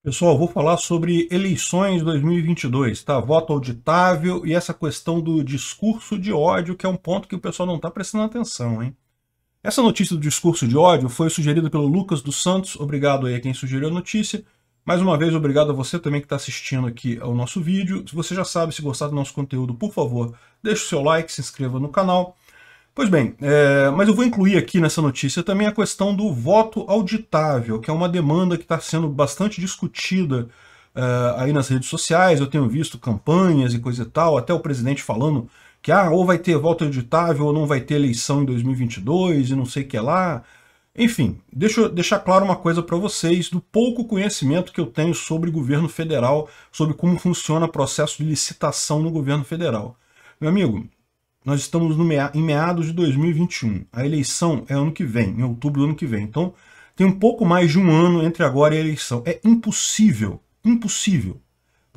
Pessoal, vou falar sobre eleições 2022, tá? Voto auditável e essa questão do discurso de ódio, que é um ponto que o pessoal não está prestando atenção, hein? Essa notícia do discurso de ódio foi sugerida pelo Lucas dos Santos, obrigado aí a quem sugeriu a notícia. Mais uma vez, obrigado a você também que está assistindo aqui ao nosso vídeo. Se você já sabe, se gostar do nosso conteúdo, por favor, deixe o seu like, se inscreva no canal. Pois bem, é, mas eu vou incluir aqui nessa notícia também a questão do voto auditável, que é uma demanda que está sendo bastante discutida é, aí nas redes sociais. Eu tenho visto campanhas e coisa e tal, até o presidente falando que ah, ou vai ter voto auditável ou não vai ter eleição em 2022 e não sei o que lá. Enfim, deixa eu deixar claro uma coisa para vocês do pouco conhecimento que eu tenho sobre governo federal, sobre como funciona o processo de licitação no governo federal. Meu amigo, nós estamos mea em meados de 2021. A eleição é ano que vem, em outubro do ano que vem. Então, tem um pouco mais de um ano entre agora e a eleição. É impossível, impossível,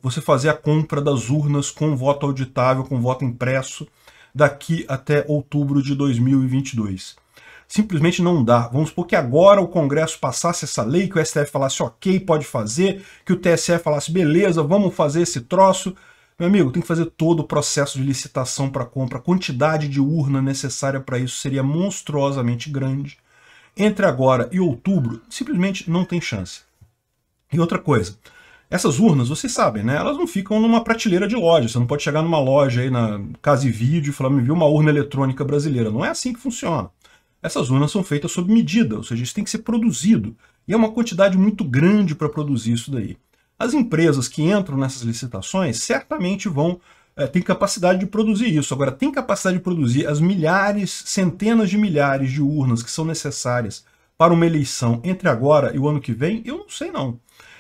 você fazer a compra das urnas com voto auditável, com voto impresso, daqui até outubro de 2022 simplesmente não dá. Vamos supor que agora o Congresso passasse essa lei, que o STF falasse ok, pode fazer, que o TSE falasse beleza, vamos fazer esse troço, meu amigo, tem que fazer todo o processo de licitação para compra. A quantidade de urna necessária para isso seria monstruosamente grande. Entre agora e outubro, simplesmente não tem chance. E outra coisa, essas urnas, vocês sabem, né? Elas não ficam numa prateleira de loja. Você não pode chegar numa loja aí na Casa e Vídeo e falar, me viu uma urna eletrônica brasileira. Não é assim que funciona. Essas urnas são feitas sob medida, ou seja, isso tem que ser produzido. E é uma quantidade muito grande para produzir isso daí. As empresas que entram nessas licitações certamente vão é, ter capacidade de produzir isso. Agora, tem capacidade de produzir as milhares, centenas de milhares de urnas que são necessárias para uma eleição entre agora e o ano que vem? Eu não sei não.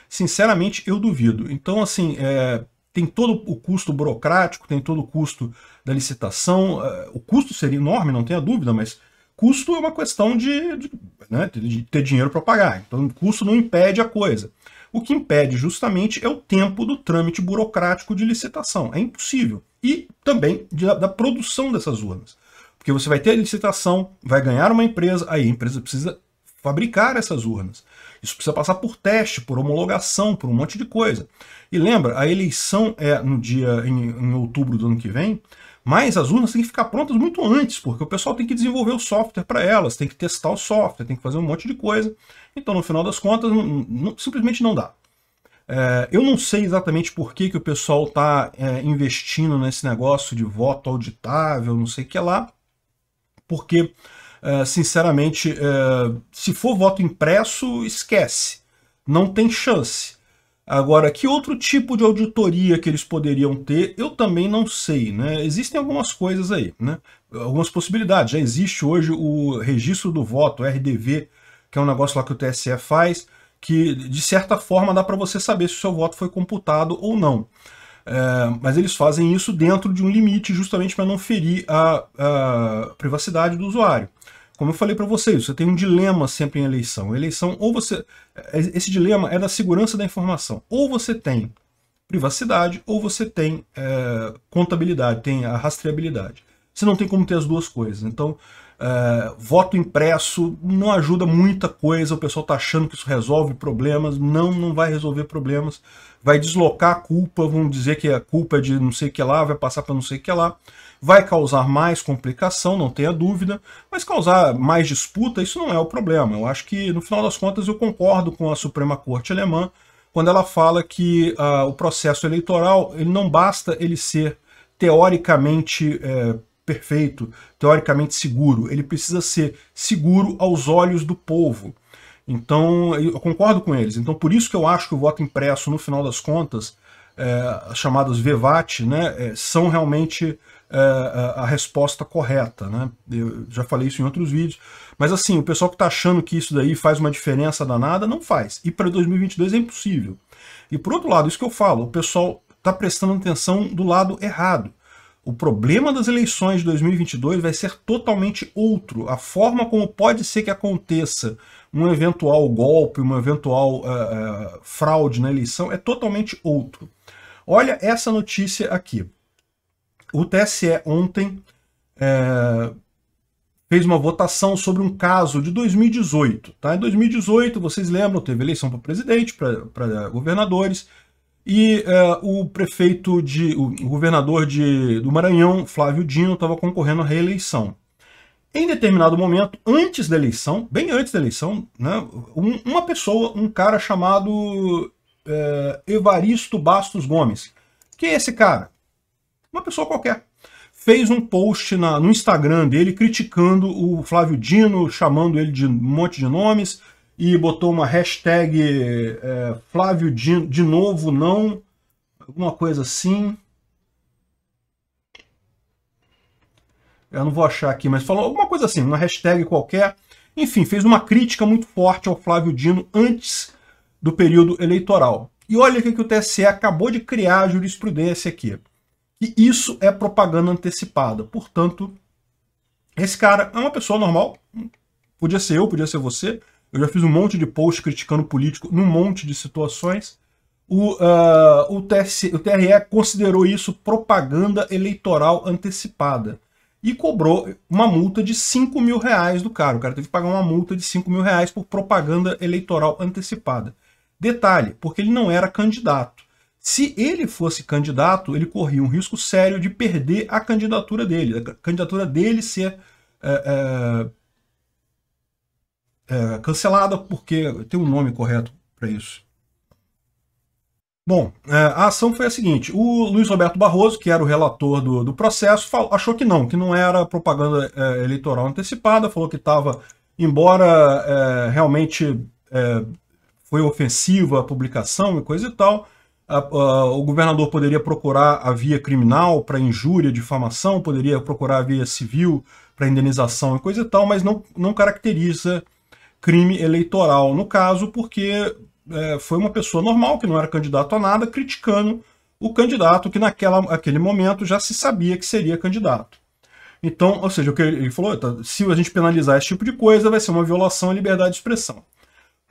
Sinceramente, eu duvido. Então, assim, é, tem todo o custo burocrático, tem todo o custo da licitação. É, o custo seria enorme, não tenha dúvida, mas custo é uma questão de, de, né, de ter dinheiro para pagar. Então, custo não impede a coisa. O que impede justamente é o tempo do trâmite burocrático de licitação. É impossível. E também da, da produção dessas urnas. Porque você vai ter a licitação, vai ganhar uma empresa, aí a empresa precisa fabricar essas urnas. Isso precisa passar por teste, por homologação, por um monte de coisa. E lembra, a eleição é no dia em, em outubro do ano que vem. Mas as urnas têm que ficar prontas muito antes, porque o pessoal tem que desenvolver o software para elas, tem que testar o software, tem que fazer um monte de coisa. Então, no final das contas, não, não, simplesmente não dá. É, eu não sei exatamente por que, que o pessoal está é, investindo nesse negócio de voto auditável, não sei o que lá, porque, é, sinceramente, é, se for voto impresso, esquece. Não tem chance. Agora, que outro tipo de auditoria que eles poderiam ter, eu também não sei, né? Existem algumas coisas aí, né? Algumas possibilidades. Já existe hoje o registro do voto, RDV, que é um negócio lá que o TSE faz, que de certa forma dá para você saber se o seu voto foi computado ou não. É, mas eles fazem isso dentro de um limite justamente para não ferir a, a privacidade do usuário. Como eu falei para vocês, você tem um dilema sempre em eleição. Eleição, ou você. É, esse dilema é da segurança da informação. Ou você tem privacidade, ou você tem é, contabilidade, tem a rastreabilidade. Você não tem como ter as duas coisas. Então, é, voto impresso não ajuda muita coisa. O pessoal está achando que isso resolve problemas. Não, não vai resolver problemas. Vai deslocar a culpa, vão dizer que a culpa é de não sei o que lá, vai passar para não sei o que lá. Vai causar mais complicação, não tenha dúvida, mas causar mais disputa, isso não é o problema. Eu acho que, no final das contas, eu concordo com a Suprema Corte Alemã quando ela fala que ah, o processo eleitoral ele não basta ele ser teoricamente é, perfeito, teoricamente seguro, ele precisa ser seguro aos olhos do povo. Então, eu concordo com eles. Então, por isso que eu acho que o voto impresso, no final das contas, é, chamadas VEVAT né, é, são realmente é, a, a resposta correta. Né? Eu já falei isso em outros vídeos. Mas assim, o pessoal que está achando que isso daí faz uma diferença danada, não faz. E para 2022 é impossível. E por outro lado, isso que eu falo, o pessoal está prestando atenção do lado errado. O problema das eleições de 2022 vai ser totalmente outro. A forma como pode ser que aconteça um eventual golpe, uma eventual uh, uh, fraude na eleição é totalmente outro. Olha essa notícia aqui. O TSE ontem é, fez uma votação sobre um caso de 2018. Tá? Em 2018, vocês lembram, teve eleição para presidente, para governadores, e é, o prefeito de. o governador de, do Maranhão, Flávio Dino, estava concorrendo à reeleição. Em determinado momento, antes da eleição, bem antes da eleição, né, um, uma pessoa, um cara chamado eh, Evaristo Bastos Gomes. Que é esse cara? Uma pessoa qualquer. Fez um post na, no Instagram dele criticando o Flávio Dino, chamando ele de um monte de nomes, e botou uma hashtag é, Flávio Dino, de novo não, alguma coisa assim. Eu não vou achar aqui, mas falou alguma coisa assim, uma hashtag qualquer. Enfim, fez uma crítica muito forte ao Flávio Dino antes do período eleitoral. E olha o que o TSE acabou de criar a jurisprudência aqui. E isso é propaganda antecipada. Portanto, esse cara é uma pessoa normal. Podia ser eu, podia ser você. Eu já fiz um monte de posts criticando político num monte de situações. O, uh, o, TSE, o TRE considerou isso propaganda eleitoral antecipada e cobrou uma multa de 5 mil reais do cara. O cara teve que pagar uma multa de 5 mil reais por propaganda eleitoral antecipada. Detalhe, porque ele não era candidato. Se ele fosse candidato, ele corria um risco sério de perder a candidatura dele, a candidatura dele ser é, é, é, cancelada, porque tem um nome correto para isso. Bom, é, a ação foi a seguinte: o Luiz Roberto Barroso, que era o relator do, do processo, falou, achou que não, que não era propaganda é, eleitoral antecipada, falou que estava, embora é, realmente foi ofensiva a publicação e coisa e tal, a, a, o governador poderia procurar a via criminal para injúria, difamação, poderia procurar a via civil para indenização e coisa e tal, mas não, não caracteriza crime eleitoral no caso, porque é, foi uma pessoa normal, que não era candidato a nada, criticando o candidato que naquele momento já se sabia que seria candidato. Então, ou seja, o que ele falou, tá, se a gente penalizar esse tipo de coisa, vai ser uma violação à liberdade de expressão.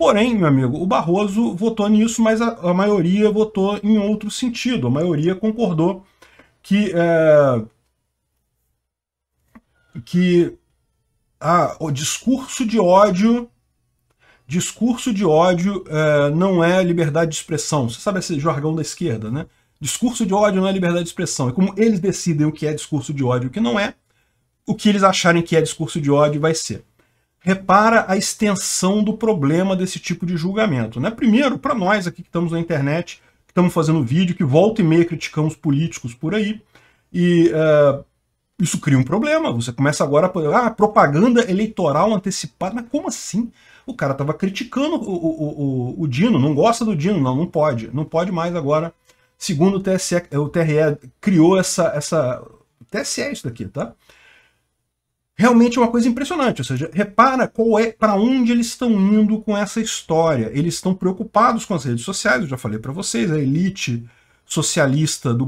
Porém, meu amigo, o Barroso votou nisso, mas a, a maioria votou em outro sentido. A maioria concordou que, é, que o discurso de ódio discurso de ódio é, não é liberdade de expressão. Você sabe esse jargão da esquerda, né? Discurso de ódio não é liberdade de expressão. é como eles decidem o que é discurso de ódio e o que não é, o que eles acharem que é discurso de ódio vai ser. Repara a extensão do problema desse tipo de julgamento. Né? Primeiro, para nós aqui que estamos na internet, que estamos fazendo vídeo, que volta e meia criticamos políticos por aí, e uh, isso cria um problema. Você começa agora a ah, propaganda eleitoral antecipada. Mas como assim? O cara estava criticando o, o, o, o, Dino, não gosta do Dino, não, não pode. Não pode mais agora. Segundo o TSE, o TRE criou essa. essa TSE é isso daqui, tá? realmente é uma coisa impressionante. Ou seja, repara qual é para onde eles estão indo com essa história. Eles estão preocupados com as redes sociais, eu já falei para vocês, a elite socialista, do,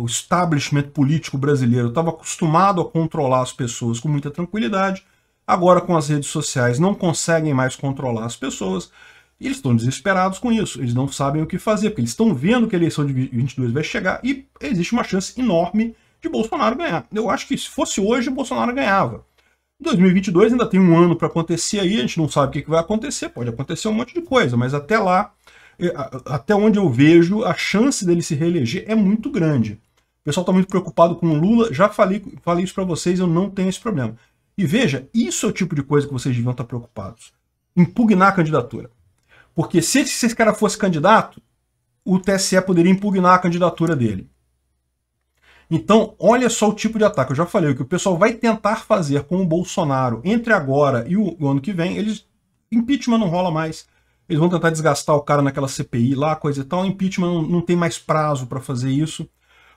o establishment político brasileiro estava acostumado a controlar as pessoas com muita tranquilidade, agora com as redes sociais não conseguem mais controlar as pessoas, e eles estão desesperados com isso, eles não sabem o que fazer, porque eles estão vendo que a eleição de 22 vai chegar e existe uma chance enorme de Bolsonaro ganhar. Eu acho que se fosse hoje, Bolsonaro ganhava. 2022 ainda tem um ano para acontecer aí, a gente não sabe o que, vai acontecer, pode acontecer um monte de coisa, mas até lá, até onde eu vejo, a chance dele se reeleger é muito grande. O pessoal está muito preocupado com o Lula, já falei, falei isso para vocês, eu não tenho esse problema. E veja, isso é o tipo de coisa que vocês deviam estar tá preocupados. Impugnar a candidatura. Porque se esse cara fosse candidato, o TSE poderia impugnar a candidatura dele. Então, olha só o tipo de ataque. Eu já falei, o que o pessoal vai tentar fazer com o Bolsonaro entre agora e o ano que vem, eles impeachment não rola mais. Eles vão tentar desgastar o cara naquela CPI lá, coisa e tal. Impeachment não, não tem mais prazo para fazer isso.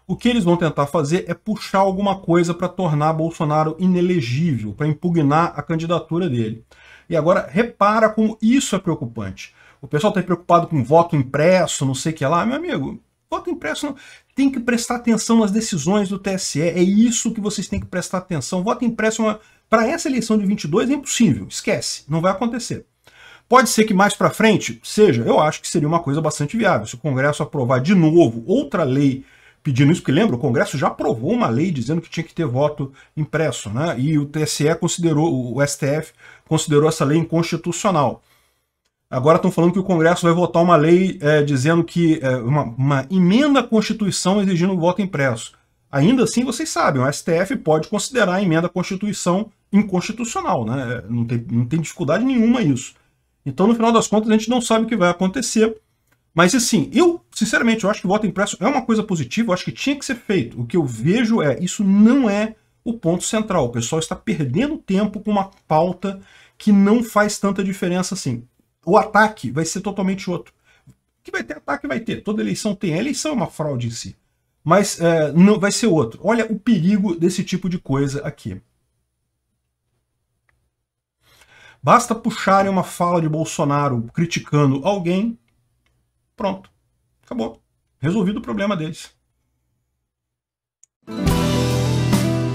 O que eles vão tentar fazer é puxar alguma coisa para tornar Bolsonaro inelegível, para impugnar a candidatura dele. E agora, repara como isso é preocupante. O pessoal está preocupado com voto impresso, não sei o que lá. Meu amigo, voto impresso não. Tem que prestar atenção nas decisões do TSE. É isso que vocês têm que prestar atenção. Voto impresso é para essa eleição de 22 é impossível. Esquece, não vai acontecer. Pode ser que mais para frente seja, eu acho que seria uma coisa bastante viável. Se o Congresso aprovar de novo outra lei pedindo isso, porque lembra, o Congresso já aprovou uma lei dizendo que tinha que ter voto impresso, né? E o TSE considerou, o STF considerou essa lei inconstitucional. Agora estão falando que o Congresso vai votar uma lei é, dizendo que é, uma, uma, emenda à Constituição exigindo o voto impresso. Ainda assim, vocês sabem, o STF pode considerar a emenda à Constituição inconstitucional, né? Não tem, não tem dificuldade nenhuma isso. Então, no final das contas, a gente não sabe o que vai acontecer. Mas, assim, eu, sinceramente, eu acho que o voto impresso é uma coisa positiva, eu acho que tinha que ser feito. O que eu vejo é, isso não é o ponto central. O pessoal está perdendo tempo com uma pauta que não faz tanta diferença assim o ataque vai ser totalmente outro. Que vai ter ataque, vai ter. Toda eleição tem. A eleição é uma fraude em si. Mas é, não vai ser outro. Olha o perigo desse tipo de coisa aqui. Basta puxarem uma fala de Bolsonaro criticando alguém, pronto. Acabou. Resolvido o problema deles.